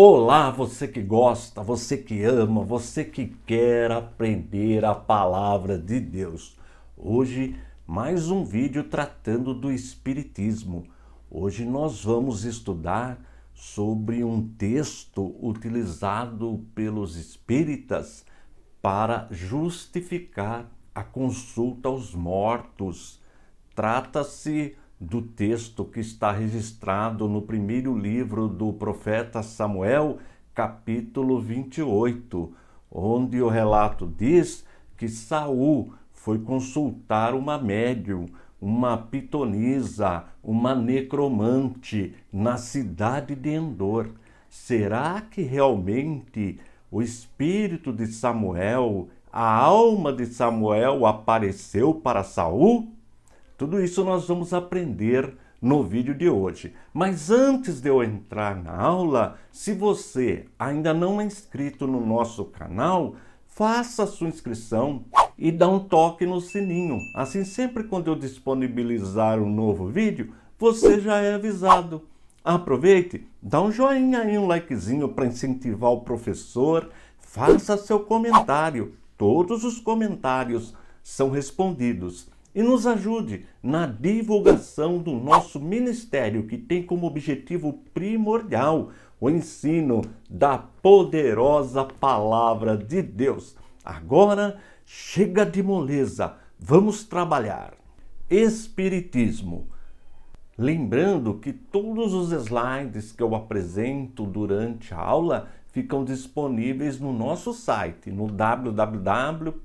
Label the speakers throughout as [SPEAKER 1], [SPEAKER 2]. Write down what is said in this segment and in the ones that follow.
[SPEAKER 1] Olá, você que gosta, você que ama, você que quer aprender a palavra de Deus. Hoje, mais um vídeo tratando do Espiritismo. Hoje nós vamos estudar sobre um texto utilizado pelos espíritas para justificar a consulta aos mortos. Trata-se do texto que está registrado no primeiro livro do profeta Samuel, capítulo 28, onde o relato diz que Saul foi consultar uma médium, uma pitonisa, uma necromante na cidade de Endor. Será que realmente o espírito de Samuel, a alma de Samuel apareceu para Saul? Tudo isso nós vamos aprender no vídeo de hoje. Mas antes de eu entrar na aula, se você ainda não é inscrito no nosso canal, faça sua inscrição e dá um toque no sininho. Assim, sempre quando eu disponibilizar um novo vídeo, você já é avisado. Aproveite, dá um joinha e um likezinho para incentivar o professor. Faça seu comentário. Todos os comentários são respondidos e nos ajude na divulgação do nosso ministério, que tem como objetivo primordial o ensino da poderosa palavra de Deus. Agora, chega de moleza, vamos trabalhar. Espiritismo. Lembrando que todos os slides que eu apresento durante a aula ficam disponíveis no nosso site, no www.icp.com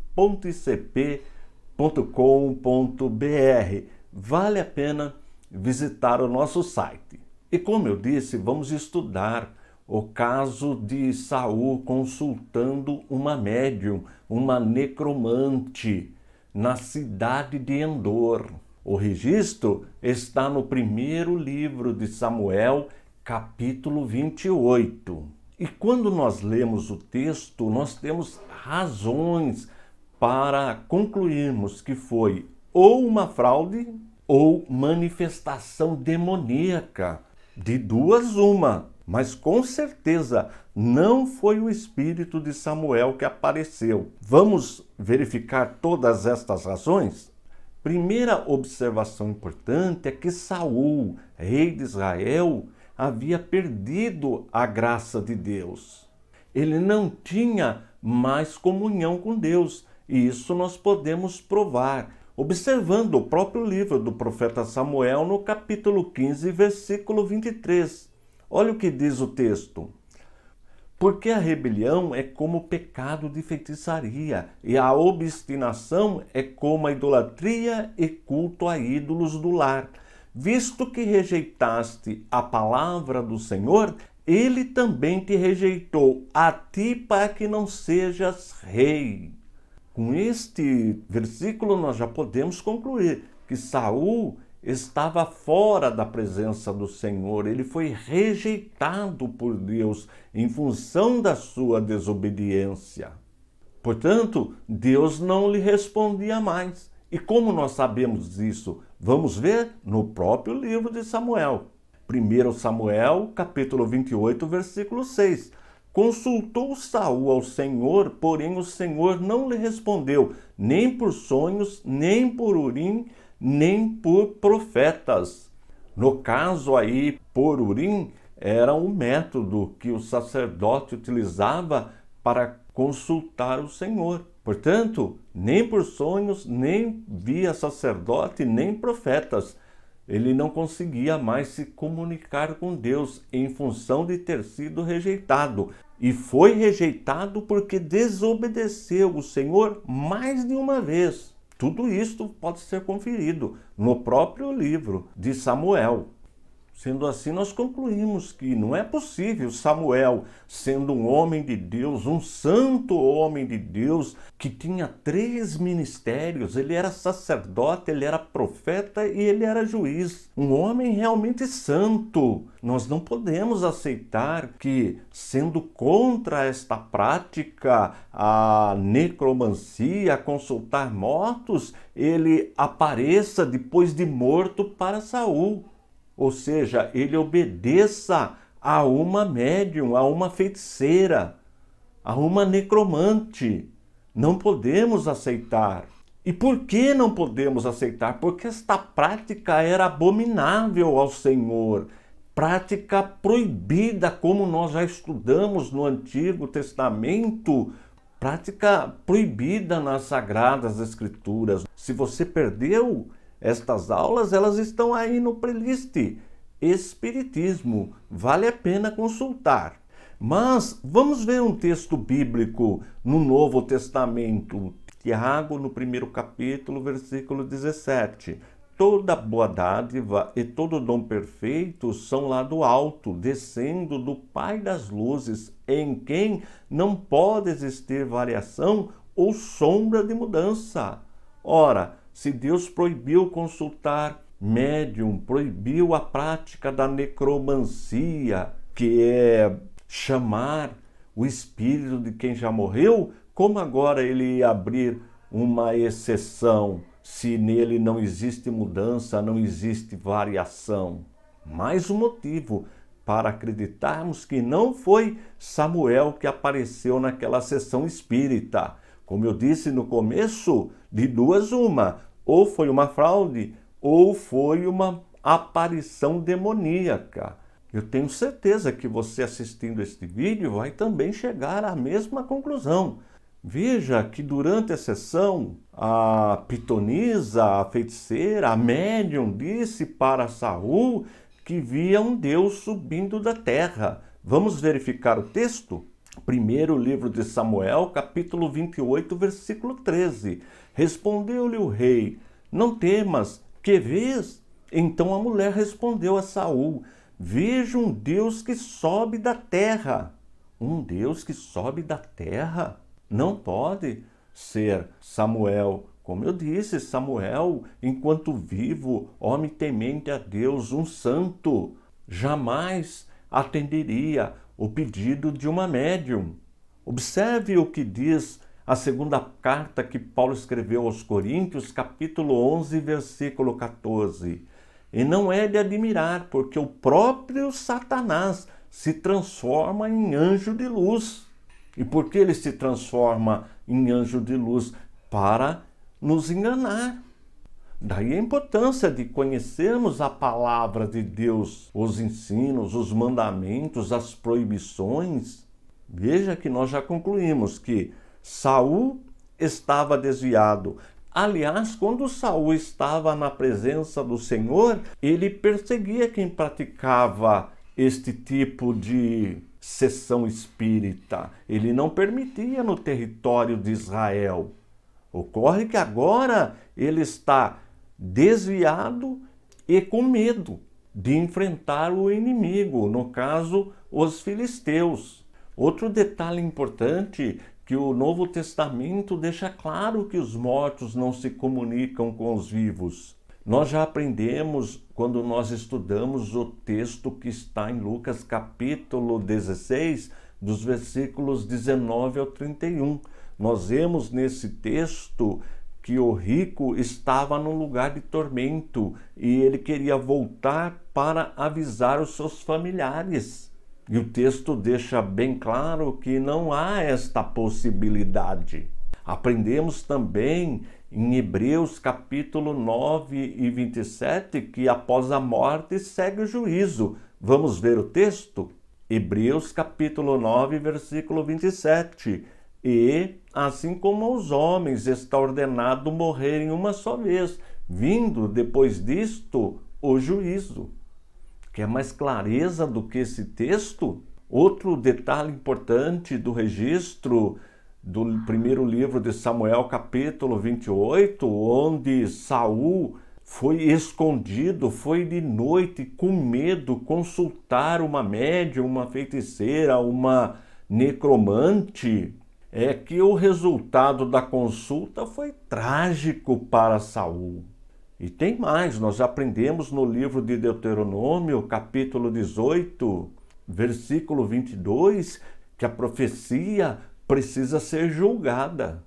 [SPEAKER 1] www.ecoagro.com.br. Vale a pena visitar o nosso site. E como eu disse, vamos estudar o caso de Saul consultando uma médium, uma necromante, na cidade de Endor. O registro está no primeiro livro de Samuel, capítulo 28. E quando nós lemos o texto, nós temos razões para concluirmos que foi ou uma fraude ou manifestação demoníaca. De duas, uma. Mas com certeza não foi o espírito de Samuel que apareceu. Vamos verificar todas estas razões? Primeira observação importante é que Saul, rei de Israel, havia perdido a graça de Deus. Ele não tinha mais comunhão com Deus. E isso nós podemos provar observando o próprio livro do profeta Samuel no capítulo 15, versículo 23. Olha o que diz o texto. Porque a rebelião é como o pecado de feitiçaria, e a obstinação é como a idolatria e culto a ídolos do lar. Visto que rejeitaste a palavra do Senhor, ele também te rejeitou a ti para que não sejas rei. Com este versículo nós já podemos concluir que Saul estava fora da presença do Senhor, ele foi rejeitado por Deus em função da sua desobediência. Portanto, Deus não lhe respondia mais. E como nós sabemos isso? Vamos ver no próprio livro de Samuel. 1 Samuel, capítulo 28, versículo 6. Consultou Saul ao Senhor, porém o Senhor não lhe respondeu, nem por sonhos, nem por urim, nem por profetas. No caso aí, por urim era um método que o sacerdote utilizava para consultar o Senhor. Portanto, nem por sonhos, nem via sacerdote, nem profetas, ele não conseguia mais se comunicar com Deus em função de ter sido rejeitado. E foi rejeitado porque desobedeceu o Senhor mais de uma vez. Tudo isto pode ser conferido no próprio livro de Samuel. Sendo assim, nós concluímos que não é possível Samuel, sendo um homem de Deus, um santo homem de Deus, que tinha três ministérios, ele era sacerdote, ele era profeta e ele era juiz, um homem realmente santo. Nós não podemos aceitar que, sendo contra esta prática, a necromancia, consultar mortos, ele apareça depois de morto para Saul ou seja, ele obedeça a uma médium, a uma feiticeira, a uma necromante. Não podemos aceitar. E por que não podemos aceitar? Porque esta prática era abominável ao Senhor, prática proibida, como nós já estudamos no Antigo Testamento, prática proibida nas Sagradas Escrituras. Se você perdeu estas aulas elas estão aí no playlist Espiritismo, vale a pena consultar. Mas vamos ver um texto bíblico no Novo Testamento, Tiago, no primeiro capítulo, versículo 17. Toda boa dádiva e todo dom perfeito são lá do alto, descendo do Pai das luzes, em quem não pode existir variação ou sombra de mudança. Ora, se Deus proibiu consultar médium, proibiu a prática da necromancia, que é chamar o espírito de quem já morreu, como agora ele ia abrir uma exceção se nele não existe mudança, não existe variação? Mais um motivo para acreditarmos que não foi Samuel que apareceu naquela sessão espírita como eu disse no começo, de duas uma, ou foi uma fraude ou foi uma aparição demoníaca. Eu tenho certeza que você assistindo este vídeo vai também chegar à mesma conclusão. Veja que durante a sessão, a pitonisa, a feiticeira, a médium disse para Saul que via um Deus subindo da terra. Vamos verificar o texto? Primeiro livro de Samuel, capítulo 28, versículo 13. Respondeu-lhe o rei: Não temas, que vês? Então a mulher respondeu a Saul: Vejo um Deus que sobe da terra. Um Deus que sobe da terra? Não pode ser Samuel. Como eu disse, Samuel, enquanto vivo, homem temente a Deus, um santo, jamais atenderia o pedido de uma médium. Observe o que diz a segunda carta que Paulo escreveu aos Coríntios, capítulo 11, versículo 14. E não é de admirar, porque o próprio Satanás se transforma em anjo de luz. E por que ele se transforma em anjo de luz? Para nos enganar. Daí a importância de conhecermos a palavra de Deus, os ensinos, os mandamentos, as proibições. Veja que nós já concluímos que Saul estava desviado. Aliás, quando Saul estava na presença do Senhor, ele perseguia quem praticava este tipo de sessão espírita. Ele não permitia no território de Israel. Ocorre que agora ele está desviado e com medo de enfrentar o inimigo, no caso, os filisteus. Outro detalhe importante que o Novo Testamento deixa claro que os mortos não se comunicam com os vivos. Nós já aprendemos quando nós estudamos o texto que está em Lucas capítulo 16, dos versículos 19 ao 31. Nós vemos nesse texto que o rico estava num lugar de tormento e ele queria voltar para avisar os seus familiares. E o texto deixa bem claro que não há esta possibilidade. Aprendemos também em Hebreus capítulo 9 e 27 que após a morte segue o juízo. Vamos ver o texto? Hebreus capítulo 9, versículo 27. E, assim como aos homens, está ordenado morrerem uma só vez, vindo depois disto o juízo. Quer mais clareza do que esse texto? Outro detalhe importante do registro do primeiro livro de Samuel, capítulo 28, onde Saul foi escondido, foi de noite com medo consultar uma média, uma feiticeira, uma necromante é que o resultado da consulta foi trágico para Saul. E tem mais, nós aprendemos no livro de Deuteronômio, capítulo 18, versículo 22, que a profecia precisa ser julgada.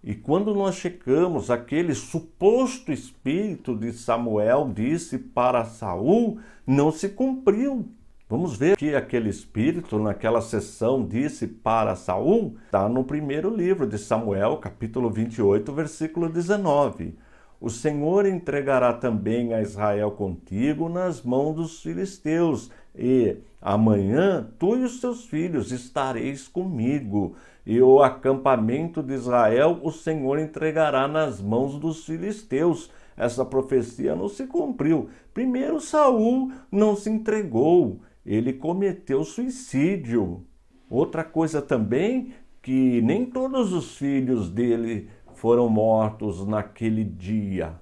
[SPEAKER 1] E quando nós checamos aquele suposto espírito de Samuel disse para Saul, não se cumpriu. Vamos ver o que aquele espírito naquela sessão disse para Saul, está no primeiro livro de Samuel, capítulo 28, versículo 19. O Senhor entregará também a Israel contigo nas mãos dos filisteus, e amanhã tu e os teus filhos estareis comigo, e o acampamento de Israel o Senhor entregará nas mãos dos filisteus. Essa profecia não se cumpriu. Primeiro Saul não se entregou, ele cometeu suicídio. Outra coisa também que nem todos os filhos dele foram mortos naquele dia.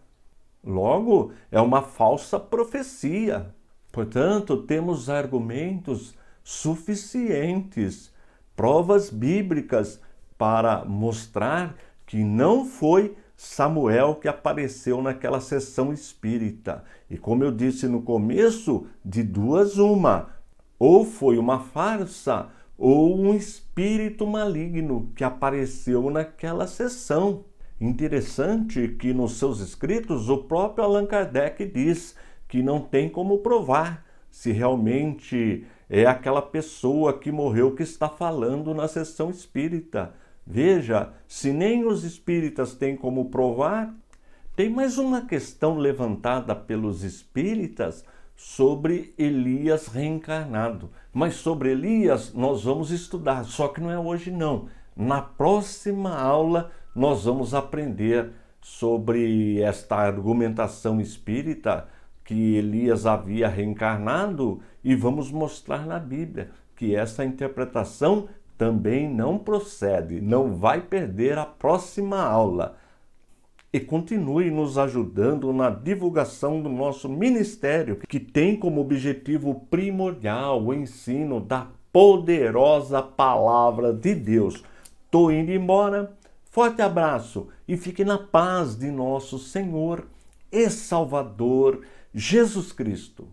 [SPEAKER 1] Logo, é uma falsa profecia. Portanto, temos argumentos suficientes, provas bíblicas para mostrar que não foi Samuel que apareceu naquela sessão espírita. E como eu disse no começo, de duas uma, ou foi uma farsa ou um espírito maligno que apareceu naquela sessão. Interessante que nos seus escritos o próprio Allan Kardec diz que não tem como provar se realmente é aquela pessoa que morreu que está falando na sessão espírita Veja, se nem os espíritas têm como provar, tem mais uma questão levantada pelos espíritas sobre Elias reencarnado. Mas sobre Elias nós vamos estudar, só que não é hoje não. Na próxima aula nós vamos aprender sobre esta argumentação espírita que Elias havia reencarnado e vamos mostrar na Bíblia que essa interpretação também não procede, não vai perder a próxima aula. E continue nos ajudando na divulgação do nosso ministério, que tem como objetivo primordial o ensino da poderosa palavra de Deus. Tô indo embora. Forte abraço e fique na paz de nosso Senhor e Salvador Jesus Cristo.